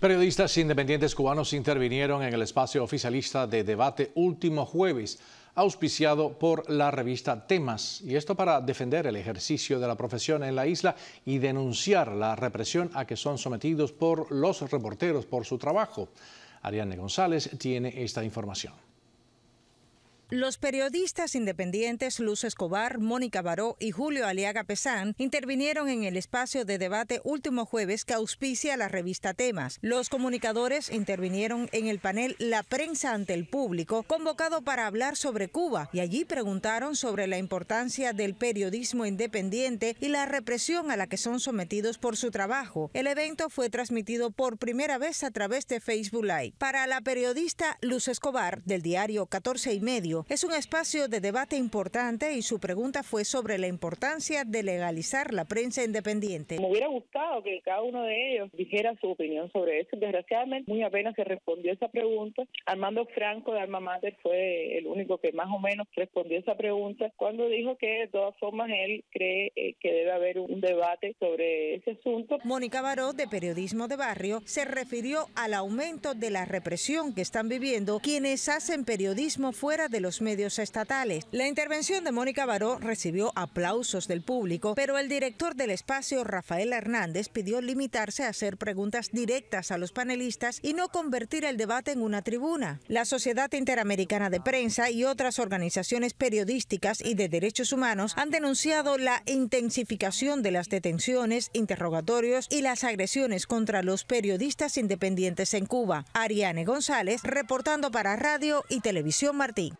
Periodistas independientes cubanos intervinieron en el espacio oficialista de debate último jueves, auspiciado por la revista Temas, y esto para defender el ejercicio de la profesión en la isla y denunciar la represión a que son sometidos por los reporteros por su trabajo. Ariane González tiene esta información. Los periodistas independientes Luz Escobar, Mónica Baró y Julio Aliaga Pesán intervinieron en el espacio de debate último jueves que auspicia la revista Temas. Los comunicadores intervinieron en el panel La prensa ante el público, convocado para hablar sobre Cuba, y allí preguntaron sobre la importancia del periodismo independiente y la represión a la que son sometidos por su trabajo. El evento fue transmitido por primera vez a través de Facebook Live. Para la periodista Luz Escobar, del diario 14 y medio, es un espacio de debate importante y su pregunta fue sobre la importancia de legalizar la prensa independiente. Me hubiera gustado que cada uno de ellos dijera su opinión sobre eso. Desgraciadamente, muy apenas se respondió esa pregunta. Armando Franco de Alma Mater fue el único que más o menos respondió esa pregunta cuando dijo que de todas formas él cree eh, que debe haber un debate sobre ese asunto. Mónica Baró, de Periodismo de Barrio, se refirió al aumento de la represión que están viviendo quienes hacen periodismo fuera de los los medios estatales. La intervención de Mónica Baró recibió aplausos del público, pero el director del espacio, Rafael Hernández, pidió limitarse a hacer preguntas directas a los panelistas y no convertir el debate en una tribuna. La Sociedad Interamericana de Prensa y otras organizaciones periodísticas y de derechos humanos han denunciado la intensificación de las detenciones, interrogatorios y las agresiones contra los periodistas independientes en Cuba. Ariane González, reportando para Radio y Televisión Martín.